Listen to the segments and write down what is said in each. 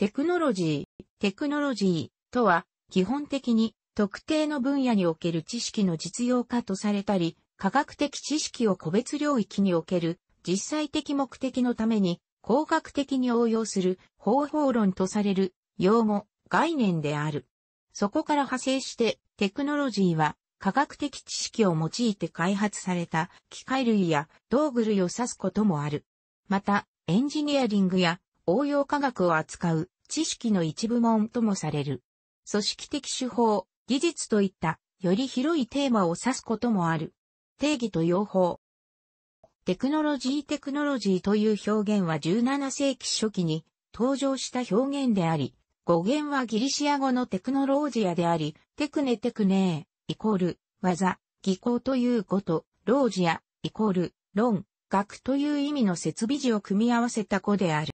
テクノロジー、テクノロジーとは、基本的に特定の分野における知識の実用化とされたり、科学的知識を個別領域における実際的目的のために工学的に応用する方法論とされる用語、概念である。そこから派生してテクノロジーは科学的知識を用いて開発された機械類や道具類を指すこともある。また、エンジニアリングや応用科学を扱う知識の一部門ともされる。組織的手法、技術といったより広いテーマを指すこともある。定義と用法。テクノロジーテクノロジーという表現は17世紀初期に登場した表現であり、語源はギリシア語のテクノロージアであり、テクネテクネー、イコール、技、技巧ということ、ロージア、イコール、論、学という意味の設備字を組み合わせた語である。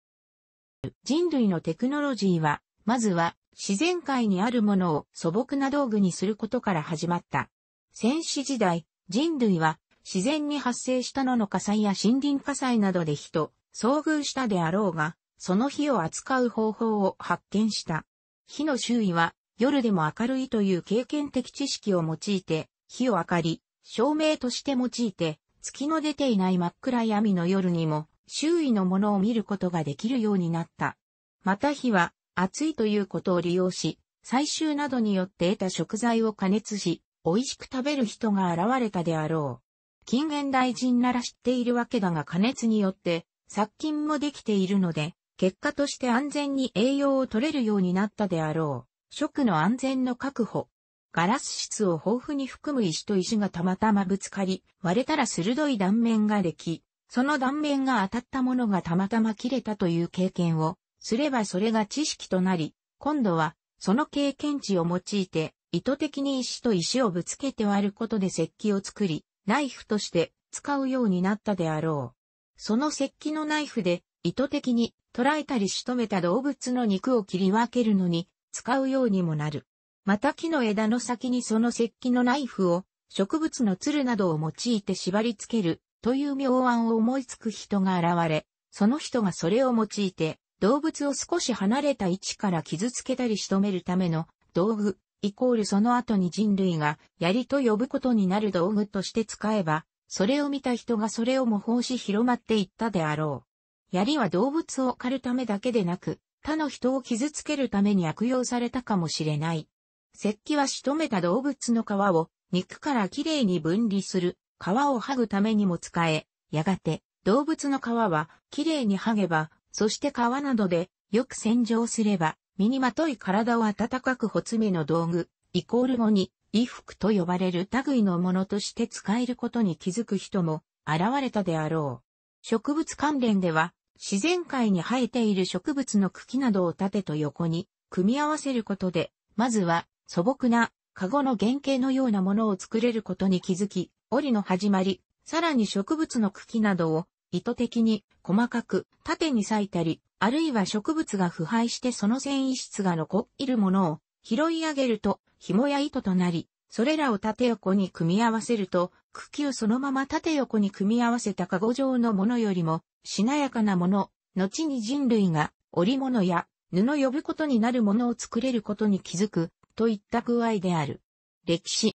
人類のテクノロジーは、まずは自然界にあるものを素朴な道具にすることから始まった。戦死時代、人類は自然に発生したのの火災や森林火災などで人、遭遇したであろうが、その火を扱う方法を発見した。火の周囲は夜でも明るいという経験的知識を用いて、火を明かり、照明として用いて、月の出ていない真っ暗闇の夜にも、周囲のものを見ることができるようになった。また火は暑いということを利用し、採集などによって得た食材を加熱し、美味しく食べる人が現れたであろう。近現代人なら知っているわけだが加熱によって殺菌もできているので、結果として安全に栄養を取れるようになったであろう。食の安全の確保。ガラス質を豊富に含む石と石がたまたまぶつかり、割れたら鋭い断面ができ、その断面が当たったものがたまたま切れたという経験をすればそれが知識となり、今度はその経験値を用いて意図的に石と石をぶつけて割ることで石器を作り、ナイフとして使うようになったであろう。その石器のナイフで意図的に捉えたり仕留めた動物の肉を切り分けるのに使うようにもなる。また木の枝の先にその石器のナイフを植物のつなどを用いて縛り付けるという妙案を思いつく人が現れ、その人がそれを用いて、動物を少し離れた位置から傷つけたり仕留めるための道具、イコールその後に人類が槍と呼ぶことになる道具として使えば、それを見た人がそれを模倣し広まっていったであろう。槍は動物を狩るためだけでなく、他の人を傷つけるために悪用されたかもしれない。石器は仕留めた動物の皮を肉からきれいに分離する皮を剥ぐためにも使え、やがて動物の皮はきれいに剥げば、そして皮などでよく洗浄すれば、身にまとい体を温かくほつめの道具、イコール後に衣服と呼ばれる類のものとして使えることに気づく人も現れたであろう。植物関連では、自然界に生えている植物の茎などを縦と横に組み合わせることで、まずは素朴なカゴの原型のようなものを作れることに気づき、織の始まり、さらに植物の茎などを意図的に細かく縦に裂いたり、あるいは植物が腐敗してその繊維質が残っているものを拾い上げると紐や糸となり、それらを縦横に組み合わせると、茎をそのまま縦横に組み合わせた籠状のものよりもしなやかなもの、後に人類が織物や布呼ぶことになるものを作れることに気づくといった具合である。歴史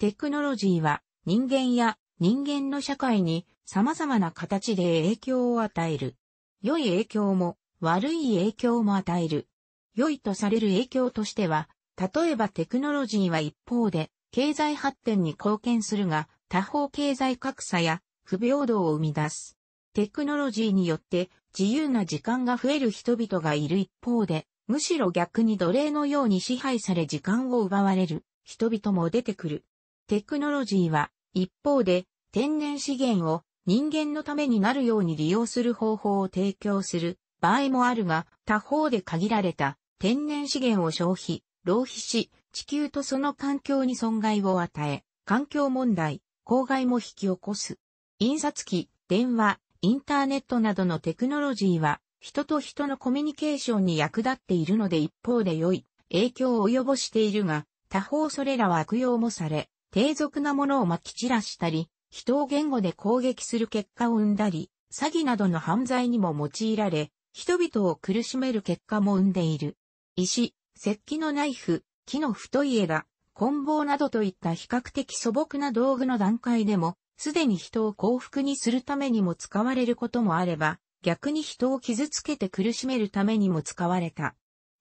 テクノロジーは人間や人間の社会に様々な形で影響を与える。良い影響も悪い影響も与える。良いとされる影響としては、例えばテクノロジーは一方で経済発展に貢献するが、他方経済格差や不平等を生み出す。テクノロジーによって自由な時間が増える人々がいる一方で、むしろ逆に奴隷のように支配され時間を奪われる人々も出てくる。テクノロジーは、一方で、天然資源を人間のためになるように利用する方法を提供する場合もあるが、他方で限られた天然資源を消費、浪費し、地球とその環境に損害を与え、環境問題、公害も引き起こす。印刷機、電話、インターネットなどのテクノロジーは、人と人のコミュニケーションに役立っているので一方で良い影響を及ぼしているが、他方それらは悪用もされ、低俗なものを撒き散らしたり、人を言語で攻撃する結果を生んだり、詐欺などの犯罪にも用いられ、人々を苦しめる結果も生んでいる。石、石器のナイフ、木の太い枝、棍棒などといった比較的素朴な道具の段階でも、すでに人を幸福にするためにも使われることもあれば、逆に人を傷つけて苦しめるためにも使われた。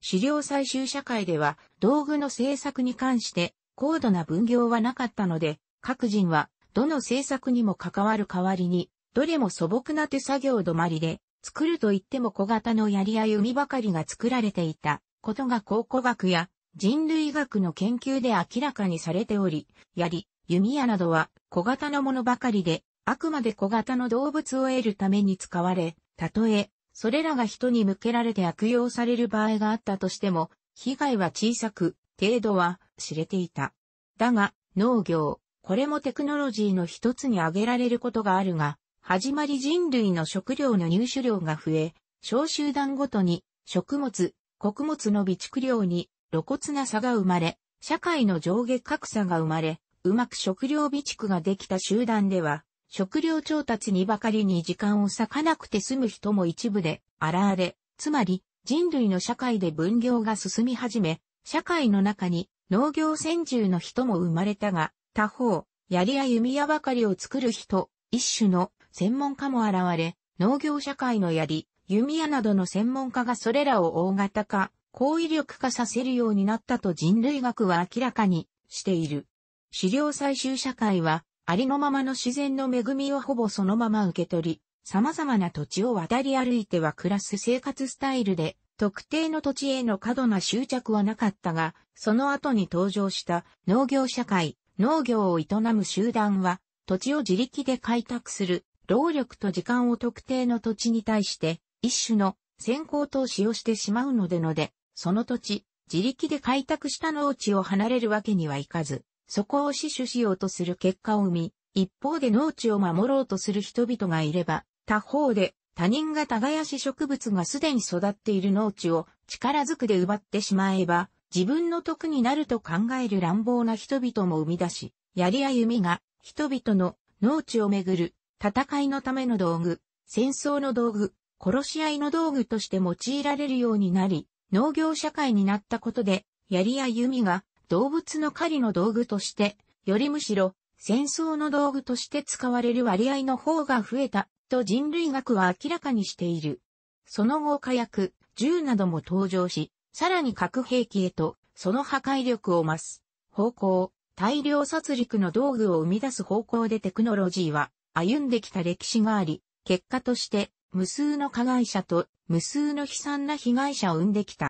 狩猟採集社会では道具の制作に関して高度な分業はなかったので、各人は、どの制作にも関わる代わりに、どれも素朴な手作業止まりで、作ると言っても小型の槍や弓ばかりが作られていたことが考古学や人類学の研究で明らかにされており、槍、弓矢などは小型のものばかりで、あくまで小型の動物を得るために使われ、たとえ、それらが人に向けられて悪用される場合があったとしても、被害は小さく、程度は知れていた。だが、農業、これもテクノロジーの一つに挙げられることがあるが、始まり人類の食料の入手量が増え、小集団ごとに食物、穀物の備蓄量に露骨な差が生まれ、社会の上下格差が生まれ、うまく食料備蓄ができた集団では、食料調達にばかりに時間を割かなくて済む人も一部で現れ、つまり人類の社会で分業が進み始め、社会の中に農業専従の人も生まれたが、他方、槍や弓矢ばかりを作る人、一種の専門家も現れ、農業社会の槍、弓矢などの専門家がそれらを大型化、高威力化させるようになったと人類学は明らかにしている。資料採集社会は、ありのままの自然の恵みをほぼそのまま受け取り、様々な土地を渡り歩いては暮らす生活スタイルで特定の土地への過度な執着はなかったが、その後に登場した農業社会、農業を営む集団は、土地を自力で開拓する、労力と時間を特定の土地に対して、一種の先行投資をしてしまうのでので、その土地、自力で開拓した農地を離れるわけにはいかず、そこを死守しようとする結果を生み、一方で農地を守ろうとする人々がいれば、他方で他人が耕し植物がすでに育っている農地を力ずくで奪ってしまえば、自分の得になると考える乱暴な人々も生み出し、槍や弓が人々の農地をめぐる戦いのための道具、戦争の道具、殺し合いの道具として用いられるようになり、農業社会になったことで、槍や弓が動物の狩りの道具として、よりむしろ戦争の道具として使われる割合の方が増えたと人類学は明らかにしている。その後火薬、銃なども登場し、さらに核兵器へと、その破壊力を増す。方向、大量殺戮の道具を生み出す方向でテクノロジーは歩んできた歴史があり、結果として無数の加害者と無数の悲惨な被害者を生んできた。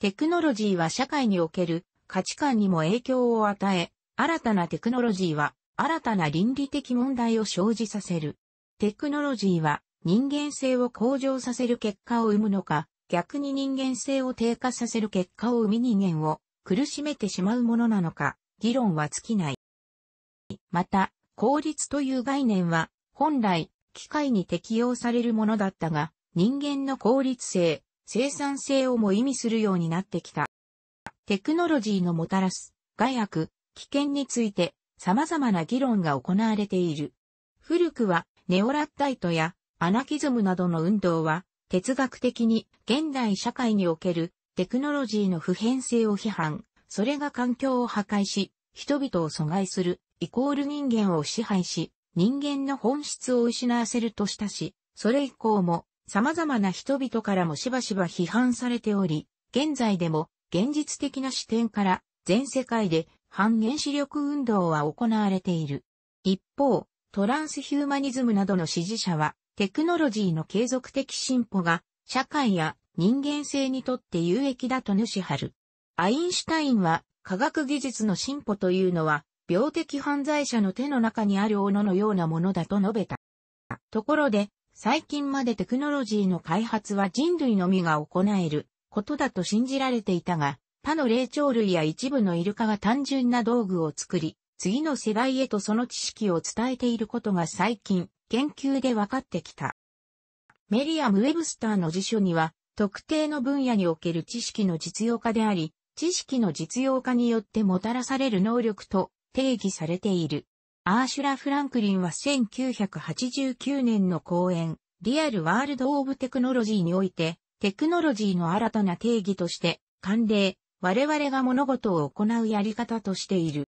テクノロジーは社会における価値観にも影響を与え、新たなテクノロジーは新たな倫理的問題を生じさせる。テクノロジーは人間性を向上させる結果を生むのか、逆に人間性を低下させる結果を生み人間を苦しめてしまうものなのか、議論は尽きない。また、効率という概念は、本来、機械に適用されるものだったが、人間の効率性、生産性をも意味するようになってきた。テクノロジーのもたらす、害悪、危険について、様々な議論が行われている。古くはネオラッタイトやアナキズムなどの運動は哲学的に現代社会におけるテクノロジーの普遍性を批判、それが環境を破壊し、人々を阻害する、イコール人間を支配し、人間の本質を失わせるとしたし、それ以降も様々な人々からもしばしば批判されており、現在でも現実的な視点から全世界で反原子力運動は行われている。一方、トランスヒューマニズムなどの支持者は、テクノロジーの継続的進歩が、社会や人間性にとって有益だと主張る。アインシュタインは、科学技術の進歩というのは、病的犯罪者の手の中にある斧のようなものだと述べた。ところで、最近までテクノロジーの開発は人類のみが行えることだと信じられていたが、他の霊長類や一部のイルカが単純な道具を作り、次の世代へとその知識を伝えていることが最近、研究で分かってきた。メリアム・ウェブスターの辞書には、特定の分野における知識の実用化であり、知識の実用化によってもたらされる能力と定義されている。アーシュラ・フランクリンは1989年の講演、リアル・ワールド・オブ・テクノロジーにおいて、テクノロジーの新たな定義として、慣例、我々が物事を行うやり方としている。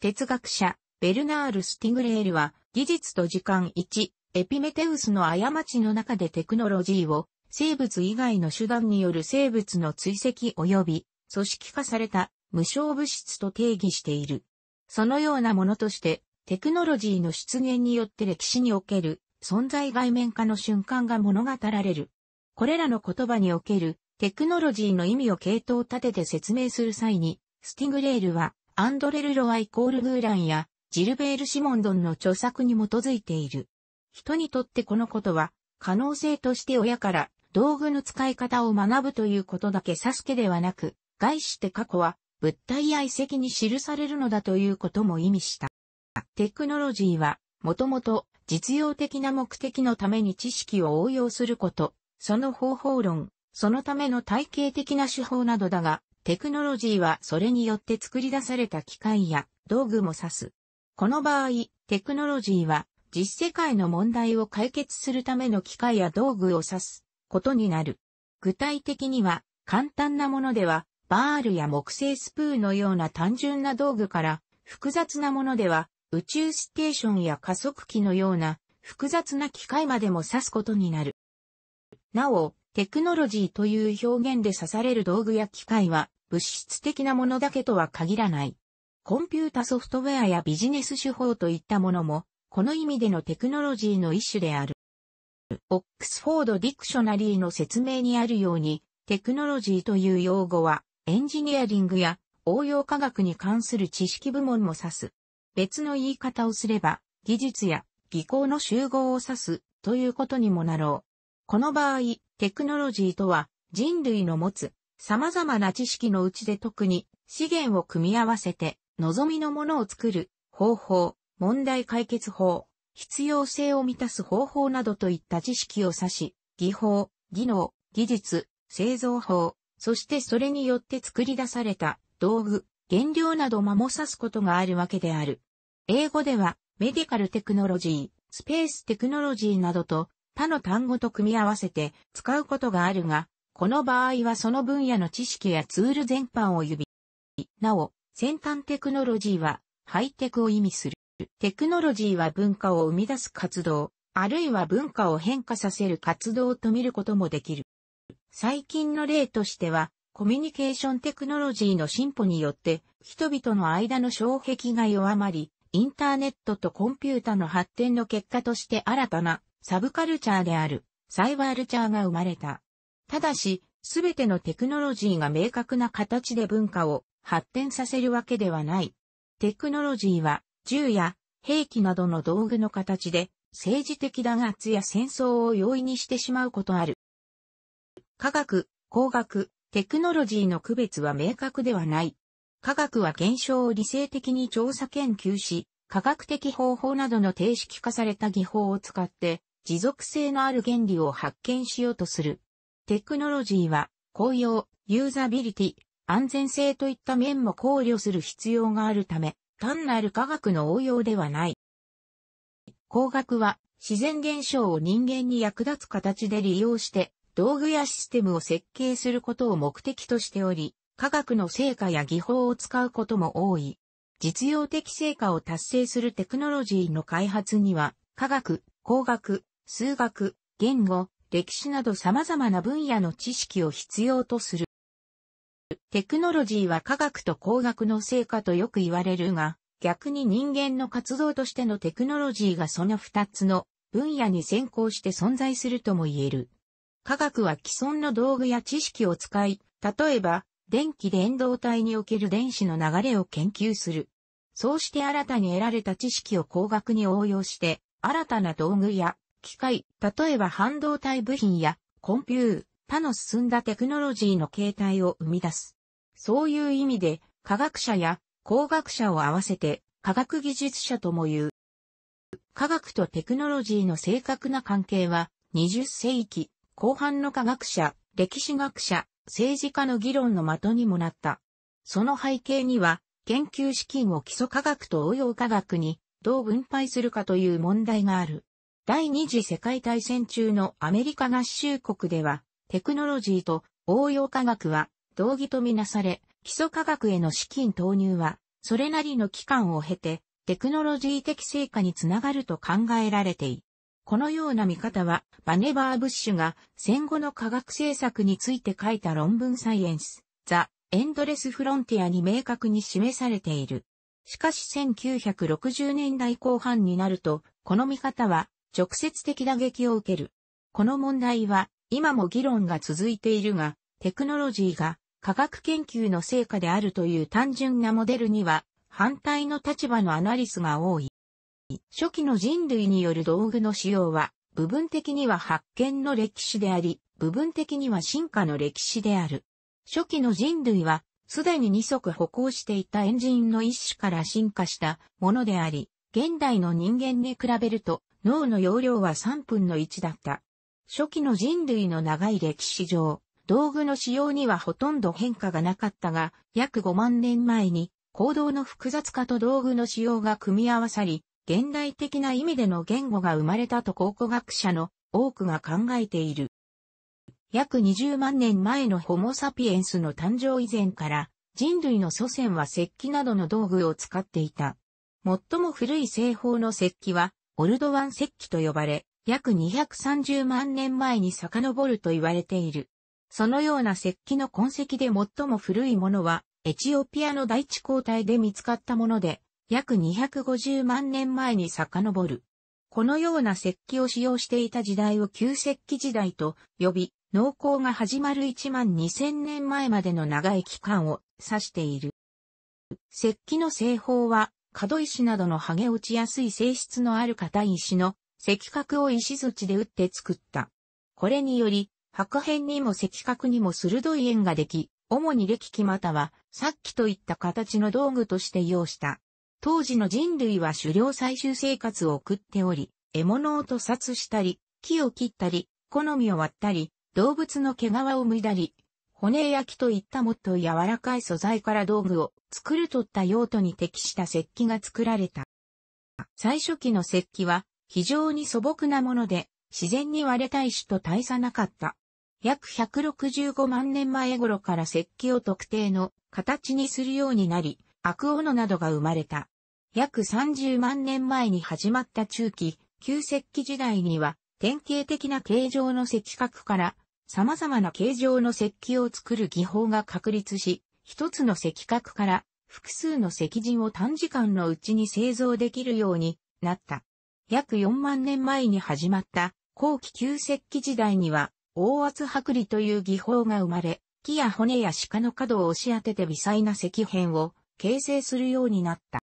哲学者、ベルナール・スティグレールは、技術と時間1、エピメテウスの過ちの中でテクノロジーを、生物以外の手段による生物の追跡及び、組織化された無償物質と定義している。そのようなものとして、テクノロジーの出現によって歴史における存在外面化の瞬間が物語られる。これらの言葉におけるテクノロジーの意味を系統立てて説明する際に、スティングレールは、アンドレル・ロワイ・コール・グーランや、ジルベール・シモンドンの著作に基づいている。人にとってこのことは、可能性として親から道具の使い方を学ぶということだけ指すけではなく、概して過去は物体や遺跡に記されるのだということも意味した。テクノロジーは、もともと実用的な目的のために知識を応用すること、その方法論、そのための体系的な手法などだが、テクノロジーはそれによって作り出された機械や道具も指す。この場合、テクノロジーは実世界の問題を解決するための機械や道具を指すことになる。具体的には簡単なものではバールや木製スプーンのような単純な道具から複雑なものでは宇宙ステーションや加速器のような複雑な機械までも指すことになる。なお、テクノロジーという表現で指される道具や機械は物質的なものだけとは限らない。コンピュータソフトウェアやビジネス手法といったものも、この意味でのテクノロジーの一種である。オックスフォード・ディクショナリーの説明にあるように、テクノロジーという用語は、エンジニアリングや応用科学に関する知識部門も指す。別の言い方をすれば、技術や技巧の集合を指すということにもなろう。この場合、テクノロジーとは人類の持つ様々な知識のうちで特に資源を組み合わせて望みのものを作る方法、問題解決法、必要性を満たす方法などといった知識を指し、技法、技能、技術、製造法、そしてそれによって作り出された道具、原料などをも指すことがあるわけである。英語ではメディカルテクノロジー、スペーステクノロジーなどと他の単語と組み合わせて使うことがあるが、この場合はその分野の知識やツール全般を指。なお、先端テクノロジーはハイテクを意味する。テクノロジーは文化を生み出す活動、あるいは文化を変化させる活動と見ることもできる。最近の例としては、コミュニケーションテクノロジーの進歩によって、人々の間の障壁が弱まり、インターネットとコンピュータの発展の結果として新たなサブカルチャーであるサイバールチャーが生まれた。ただし、すべてのテクノロジーが明確な形で文化を発展させるわけではない。テクノロジーは銃や兵器などの道具の形で政治的弾圧や戦争を容易にしてしまうことある。科学、工学、テクノロジーの区別は明確ではない。科学は現象を理性的に調査研究し、科学的方法などの定式化された技法を使って持続性のある原理を発見しようとする。テクノロジーは、公用、ユーザビリティ、安全性といった面も考慮する必要があるため、単なる科学の応用ではない。工学は、自然現象を人間に役立つ形で利用して、道具やシステムを設計することを目的としており、科学の成果や技法を使うことも多い。実用的成果を達成するテクノロジーの開発には、科学、工学、数学、言語、歴史など様々な分野の知識を必要とする。テクノロジーは科学と工学の成果とよく言われるが、逆に人間の活動としてのテクノロジーがその二つの分野に先行して存在するとも言える。科学は既存の道具や知識を使い、例えば、電気伝導体における電子の流れを研究する。そうして新たに得られた知識を工学に応用して、新たな道具や機械、例えば半導体部品やコンピュータの進んだテクノロジーの形態を生み出す。そういう意味で科学者や工学者を合わせて科学技術者とも言う。科学とテクノロジーの正確な関係は20世紀後半の科学者、歴史学者、政治家の議論の的にもなった。その背景には、研究資金を基礎科学と応用科学にどう分配するかという問題がある。第二次世界大戦中のアメリカ合衆国では、テクノロジーと応用科学は同義とみなされ、基礎科学への資金投入は、それなりの期間を経て、テクノロジー的成果につながると考えられている。このような見方は、バネバー・ブッシュが戦後の科学政策について書いた論文サイエンス、ザ・エンドレス・フロンティアに明確に示されている。しかし1960年代後半になると、この見方は直接的打撃を受ける。この問題は今も議論が続いているが、テクノロジーが科学研究の成果であるという単純なモデルには反対の立場のアナリスが多い。初期の人類による道具の使用は部分的には発見の歴史であり、部分的には進化の歴史である。初期の人類はすでに二足歩行していたエンジンの一種から進化したものであり、現代の人間に比べると脳の容量は3分の1だった。初期の人類の長い歴史上、道具の使用にはほとんど変化がなかったが、約5万年前に、行動の複雑化と道具の使用が組み合わさり、現代的な意味での言語が生まれたと考古学者の多くが考えている。約20万年前のホモサピエンスの誕生以前から、人類の祖先は石器などの道具を使っていた。最も古い製法の石器は、オルドワン石器と呼ばれ、約230万年前に遡ると言われている。そのような石器の痕跡で最も古いものは、エチオピアの大地交代で見つかったもので、約250万年前に遡る。このような石器を使用していた時代を旧石器時代と呼び、農耕が始まる1万2000年前までの長い期間を指している。石器の製法は角石などの剥げ落ちやすい性質のある硬い石の石角を石槌で打って作った。これにより、白片にも石角にも鋭い円ができ、主に歴器または、さっきといった形の道具として用した。当時の人類は狩猟採集生活を送っており、獲物を屠殺したり、木を切ったり、好みを割ったり、動物の毛皮を剥いだり、骨焼きといったもっと柔らかい素材から道具を作るとった用途に適した石器が作られた。最初期の石器は非常に素朴なもので自然に割れた石と大差なかった。約165万年前頃から石器を特定の形にするようになり、アクオなどが生まれた。約30万年前に始まった中期、旧石器時代には典型的な形状の石角から様々な形状の石器を作る技法が確立し、一つの石角から複数の石人を短時間のうちに製造できるようになった。約4万年前に始まった後期旧石器時代には、大圧剥離という技法が生まれ、木や骨や鹿の角を押し当てて微細な石片を形成するようになった。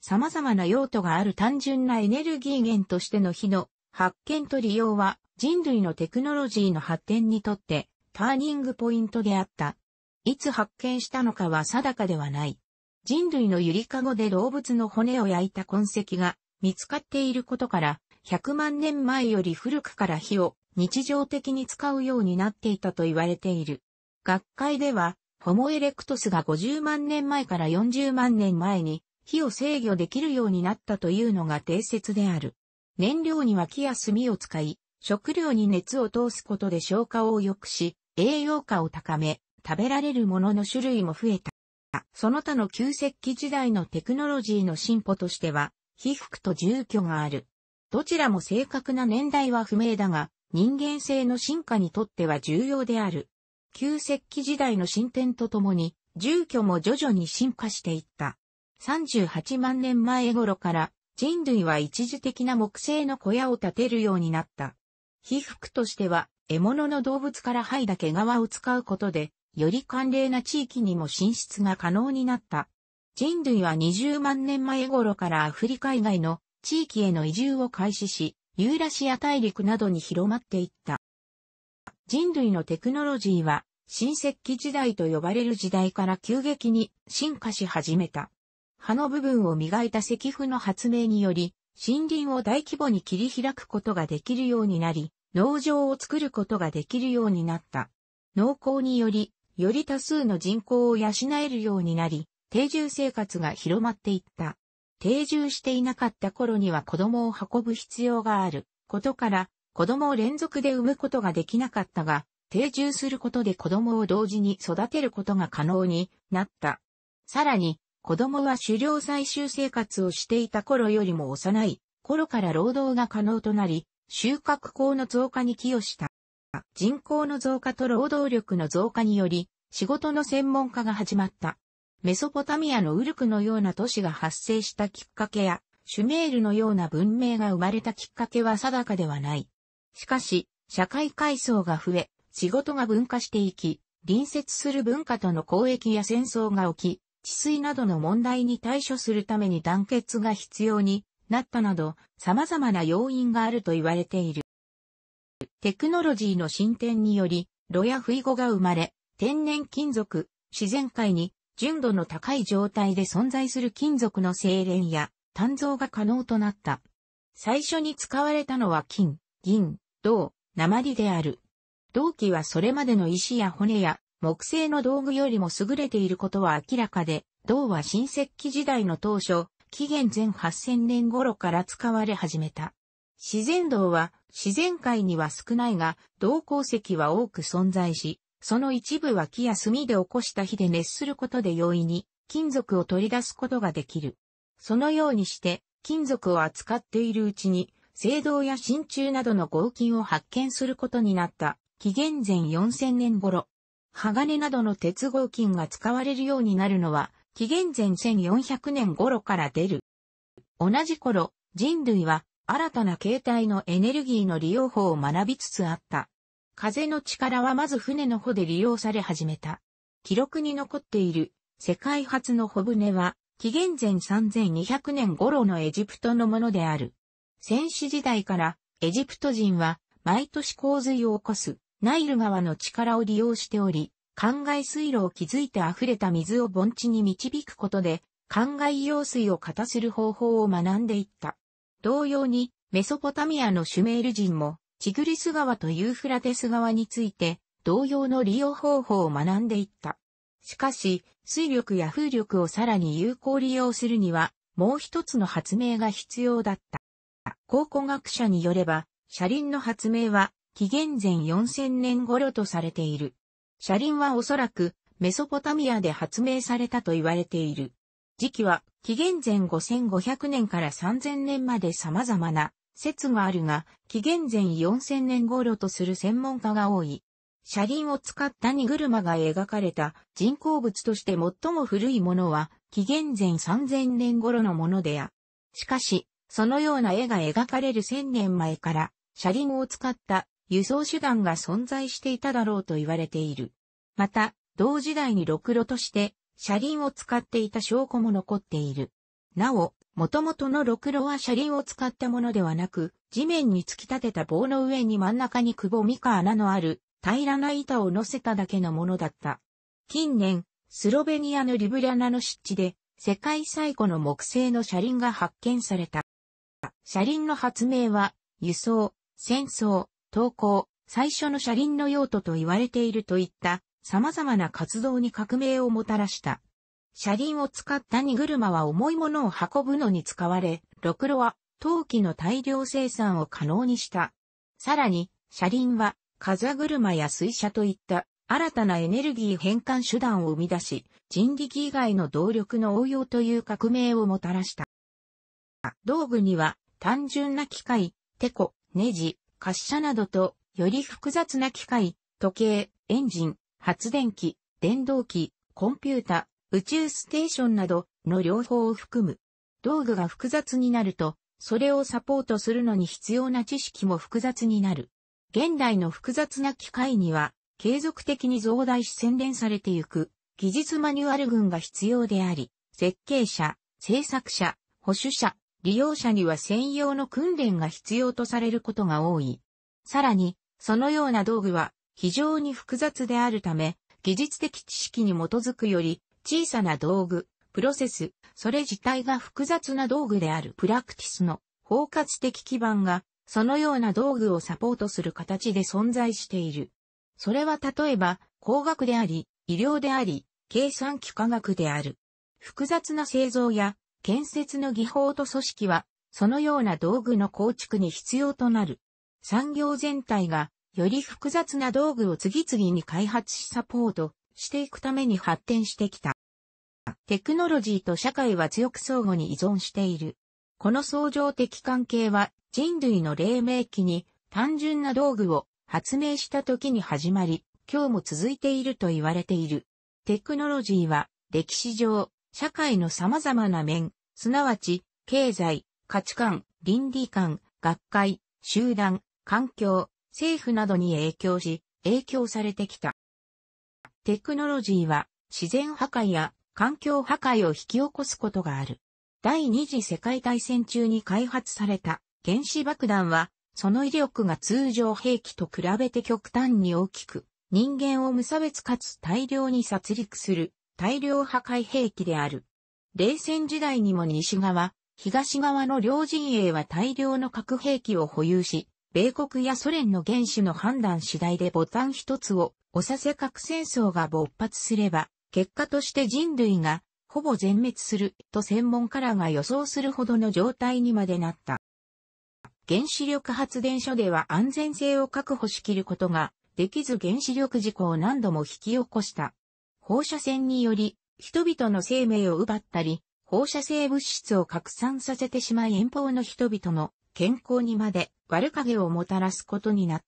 様々な用途がある単純なエネルギー源としての火の発見と利用は人類のテクノロジーの発展にとってターニングポイントであった。いつ発見したのかは定かではない。人類のゆりかごで動物の骨を焼いた痕跡が見つかっていることから、100万年前より古くから火を日常的に使うようになっていたと言われている。学会では、ホモエレクトスが50万年前から40万年前に火を制御できるようになったというのが定説である。燃料に薪や炭を使い、食料に熱を通すことで消化を良くし、栄養価を高め、食べられるものの種類も増えた。その他の旧石器時代のテクノロジーの進歩としては、被服と住居がある。どちらも正確な年代は不明だが、人間性の進化にとっては重要である。旧石器時代の進展とともに、住居も徐々に進化していった。38万年前頃から人類は一時的な木製の小屋を建てるようになった。被服としては、獲物の動物から剥いだ毛皮を使うことで、より寒冷な地域にも進出が可能になった。人類は20万年前頃からアフリカ以外の地域への移住を開始し、ユーラシア大陸などに広まっていった。人類のテクノロジーは、新石器時代と呼ばれる時代から急激に進化し始めた。葉の部分を磨いた石符の発明により、森林を大規模に切り開くことができるようになり、農場を作ることができるようになった。農耕により、より多数の人口を養えるようになり、定住生活が広まっていった。定住していなかった頃には子供を運ぶ必要があることから、子供を連続で産むことができなかったが、定住することで子供を同時に育てることが可能になった。さらに、子供は狩猟採集生活をしていた頃よりも幼い頃から労働が可能となり、収穫口の増加に寄与した。人口の増加と労働力の増加により、仕事の専門化が始まった。メソポタミアのウルクのような都市が発生したきっかけや、シュメールのような文明が生まれたきっかけは定かではない。しかし、社会階層が増え、仕事が分化していき、隣接する文化との交易や戦争が起き、治水などの問題に対処するために団結が必要になったなど様々な要因があると言われている。テクノロジーの進展により、炉や不意語が生まれ、天然金属、自然界に純度の高い状態で存在する金属の精錬や鍛造が可能となった。最初に使われたのは金、銀、銅、鉛である。銅器はそれまでの石や骨や木製の道具よりも優れていることは明らかで、銅は新石器時代の当初、紀元前8000年頃から使われ始めた。自然銅は自然界には少ないが、銅鉱石は多く存在し、その一部は木や炭で起こした火で熱することで容易に金属を取り出すことができる。そのようにして、金属を扱っているうちに、青銅や真鍮などの合金を発見することになった、紀元前4000年頃、鋼などの鉄合金が使われるようになるのは、紀元前1400年頃から出る。同じ頃、人類は新たな形態のエネルギーの利用法を学びつつあった。風の力はまず船の帆で利用され始めた。記録に残っている世界初の帆船は、紀元前3200年頃のエジプトのものである。戦死時代からエジプト人は毎年洪水を起こすナイル川の力を利用しており、灌漑水路を築いて溢れた水を盆地に導くことで、灌漑用水を型する方法を学んでいった。同様に、メソポタミアのシュメール人も、チグリス川とユーフラテス川について、同様の利用方法を学んでいった。しかし、水力や風力をさらに有効利用するには、もう一つの発明が必要だった。考古学者によれば、車輪の発明は、紀元前4000年頃とされている。車輪はおそらくメソポタミアで発明されたと言われている。時期は紀元前5500年から3000年まで様々な説があるが、紀元前4000年頃とする専門家が多い。車輪を使った荷車が描かれた人工物として最も古いものは紀元前3000年頃のものであ。しかし、そのような絵が描かれる1000年前から車輪を使った輸送手段が存在していただろうと言われている。また、同時代にろくろとして車輪を使っていた証拠も残っている。なお、元々のろくろは車輪を使ったものではなく、地面に突き立てた棒の上に真ん中にくぼみか穴のある平らな板を乗せただけのものだった。近年、スロベニアのリブリャナの湿地で、世界最古の木製の車輪が発見された。車輪の発明は、輸送、戦争、投稿、最初の車輪の用途と言われているといった様々な活動に革命をもたらした。車輪を使った荷車は重いものを運ぶのに使われ、ろくろは陶器の大量生産を可能にした。さらに、車輪は風車や水車といった新たなエネルギー変換手段を生み出し、人力以外の動力の応用という革命をもたらした。道具には単純な機械、テコ、ネジ、滑車などと、より複雑な機械、時計、エンジン、発電機、電動機、コンピュータ、宇宙ステーションなどの両方を含む。道具が複雑になると、それをサポートするのに必要な知識も複雑になる。現代の複雑な機械には、継続的に増大し洗練されていく、技術マニュアル群が必要であり、設計者、制作者、保守者、利用者には専用の訓練が必要とされることが多い。さらに、そのような道具は非常に複雑であるため、技術的知識に基づくより小さな道具、プロセス、それ自体が複雑な道具であるプラクティスの包括的基盤が、そのような道具をサポートする形で存在している。それは例えば、工学であり、医療であり、計算機科学である。複雑な製造や建設の技法と組織は、そのような道具の構築に必要となる。産業全体が、より複雑な道具を次々に開発しサポートしていくために発展してきた。テクノロジーと社会は強く相互に依存している。この相乗的関係は人類の黎明期に単純な道具を発明した時に始まり、今日も続いていると言われている。テクノロジーは歴史上、社会の様々な面、すなわち、経済、価値観、倫理観、学会、集団、環境、政府などに影響し、影響されてきた。テクノロジーは自然破壊や環境破壊を引き起こすことがある。第二次世界大戦中に開発された原子爆弾は、その威力が通常兵器と比べて極端に大きく、人間を無差別かつ大量に殺戮する大量破壊兵器である。冷戦時代にも西側、東側の両陣営は大量の核兵器を保有し、米国やソ連の原子の判断次第でボタン一つを押させ核戦争が勃発すれば、結果として人類がほぼ全滅すると専門家らが予想するほどの状態にまでなった。原子力発電所では安全性を確保しきることができず原子力事故を何度も引き起こした。放射線により人々の生命を奪ったり、放射性物質を拡散させてしまい遠方の人々の健康にまで悪影をもたらすことになっ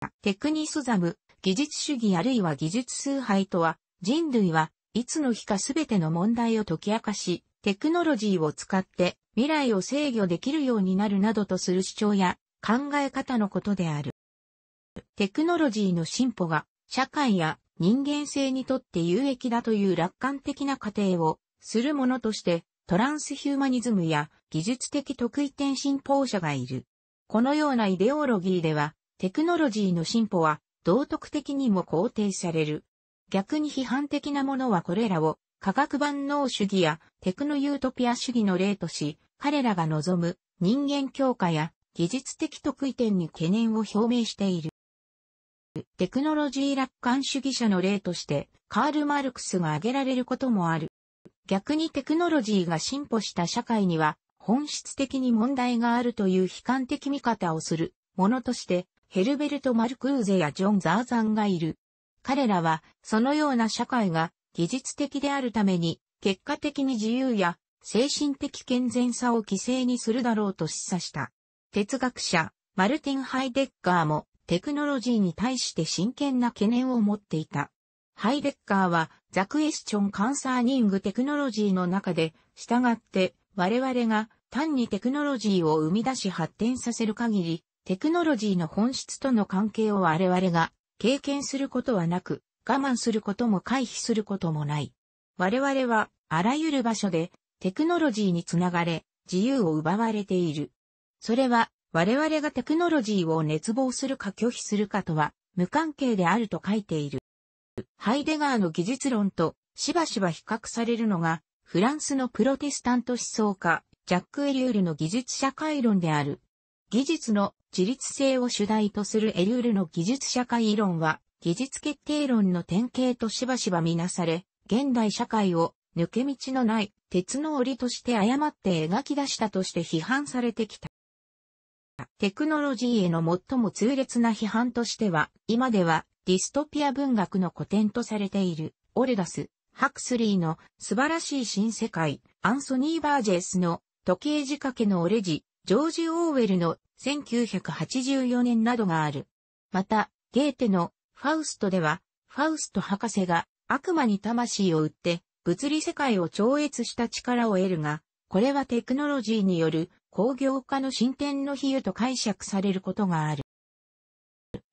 た。テクニスザム、技術主義あるいは技術崇拝とは、人類はいつの日かすべての問題を解き明かし、テクノロジーを使って未来を制御できるようになるなどとする主張や考え方のことである。テクノロジーの進歩が社会や人間性にとって有益だという楽観的な過程をするものとして、トランスヒューマニズムや技術的特異点信奉者がいる。このようなイデオロギーでは、テクノロジーの進歩は道徳的にも肯定される。逆に批判的なものはこれらを科学万能主義やテクノユートピア主義の例とし、彼らが望む人間強化や技術的特異点に懸念を表明している。テクノロジー楽観主義者の例として、カール・マルクスが挙げられることもある。逆にテクノロジーが進歩した社会には、本質的に問題があるという悲観的見方をするものとして、ヘルベルト・マルクーゼやジョン・ザーザンがいる。彼らは、そのような社会が技術的であるために、結果的に自由や精神的健全さを犠牲にするだろうと示唆した。哲学者、マルティン・ハイデッガーもテクノロジーに対して真剣な懸念を持っていた。ハイデッカーは、ザクエスチョンカンサーニングテクノロジーの中で、従って、我々が単にテクノロジーを生み出し発展させる限り、テクノロジーの本質との関係を我々が経験することはなく、我慢することも回避することもない。我々は、あらゆる場所で、テクノロジーにつながれ、自由を奪われている。それは、我々がテクノロジーを熱望するか拒否するかとは無関係であると書いている。ハイデガーの技術論としばしば比較されるのがフランスのプロテスタント思想家ジャック・エリュールの技術社会論である。技術の自律性を主題とするエリュールの技術社会論は技術決定論の典型としばしばみなされ、現代社会を抜け道のない鉄の檻として誤って描き出したとして批判されてきた。テクノロジーへの最も痛烈な批判としては、今ではディストピア文学の古典とされている、オルダス、ハクスリーの素晴らしい新世界、アンソニー・バージェスの時計仕掛けのオレジ、ジョージ・オーウェルの1984年などがある。また、ゲーテのファウストでは、ファウスト博士が悪魔に魂を売って物理世界を超越した力を得るが、これはテクノロジーによる工業化の進展の比喩と解釈されることがある。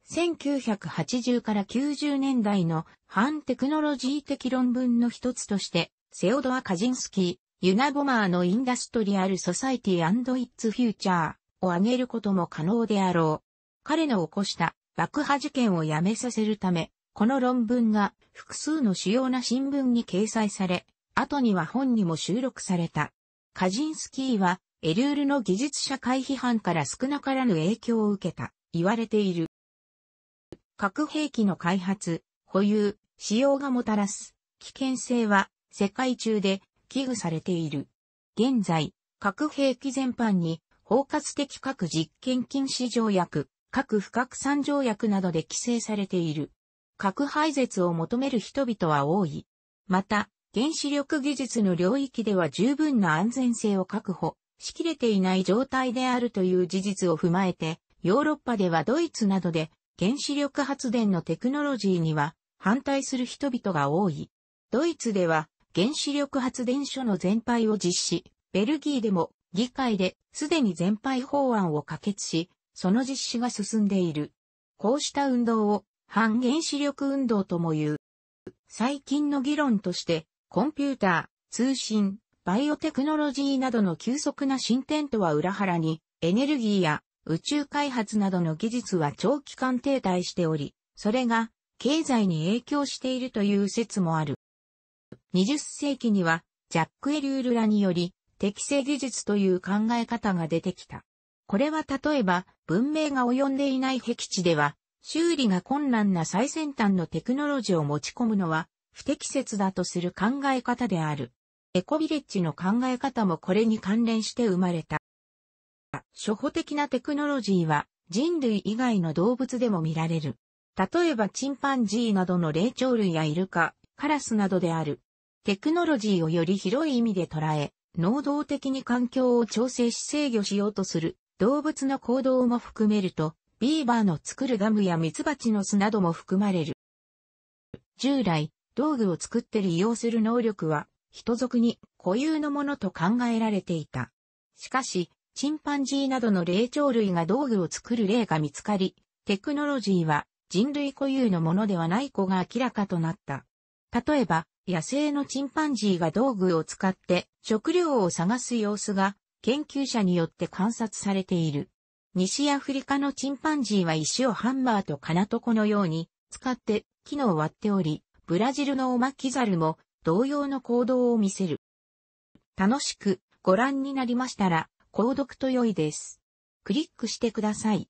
1980から90年代の反テクノロジー的論文の一つとして、セオドア・カジンスキー、ユナ・ボマーのインダストリアル・ソサイティ・アンド・イッツ・フューチャーを挙げることも可能であろう。彼の起こした爆破事件をやめさせるため、この論文が複数の主要な新聞に掲載され、後には本にも収録された。カジンスキーはエルールの技術社会批判から少なからぬ影響を受けた、言われている。核兵器の開発、保有、使用がもたらす危険性は世界中で危惧されている。現在、核兵器全般に包括的核実験禁止条約、核不拡散条約などで規制されている。核廃絶を求める人々は多い。また、原子力技術の領域では十分な安全性を確保しきれていない状態であるという事実を踏まえて、ヨーロッパではドイツなどで原子力発電のテクノロジーには反対する人々が多い。ドイツでは原子力発電所の全廃を実施、ベルギーでも議会ですでに全廃法案を可決し、その実施が進んでいる。こうした運動を反原子力運動とも言う。最近の議論として、コンピューター、通信、バイオテクノロジーなどの急速な進展とは裏腹に、エネルギーや宇宙開発などの技術は長期間停滞しており、それが経済に影響しているという説もある。20世紀には、ジャック・エリュールらにより、適正技術という考え方が出てきた。これは例えば、文明が及んでいない僻地では、修理が困難な最先端のテクノロジーを持ち込むのは、不適切だとする考え方である。エコビレッジの考え方もこれに関連して生まれた。初歩的なテクノロジーは人類以外の動物でも見られる。例えばチンパンジーなどの霊長類やイルカ、カラスなどである。テクノロジーをより広い意味で捉え、能動的に環境を調整し制御しようとする動物の行動も含めると、ビーバーの作るガムやミツバチの巣なども含まれる。従来、道具を作って利用する能力は人族に固有のものと考えられていた。しかし、チンパンジーなどの霊長類が道具を作る例が見つかり、テクノロジーは人類固有のものではない子が明らかとなった。例えば、野生のチンパンジーが道具を使って食料を探す様子が研究者によって観察されている。西アフリカのチンパンジーは石をハンマーと金床のように使って木のを割っており、ブラジルのオマキザルも同様の行動を見せる。楽しくご覧になりましたら、購読と良いです。クリックしてください。